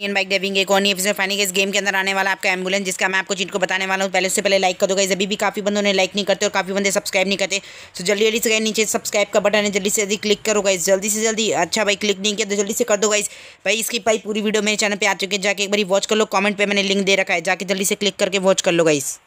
Indian bike डेविंग एक और episode finally इस गेम के अंदर आने वाला आपका एम्बुलेंस जिसका मैं आपको चीज को बताने वाला हूँ पहले से पहले लाइक कर दोगा अभी भी काफ़ी बंदों ने लाइक नहीं करते और काफ़ी बंदे सब्सक्राइब नहीं करते तो जल्दी जल्दी से गए नीचे सब्सक्राइब का बटन है जल्दी से जल्दी क्लिक करो गाइस जल्दी से जल्दी अच्छा भाई क्लिक नहीं किया तो जल्दी से कर दो गाइस भाई इसकी भाई पूरी वीडियो मेरे चैनल पर आ चुके हैं जाके एक बार वॉच कर लो कॉमेंट पर मैंने लिंक दे रखा है जाके जल्दी से क्लिक करके वॉच कर लो गाइस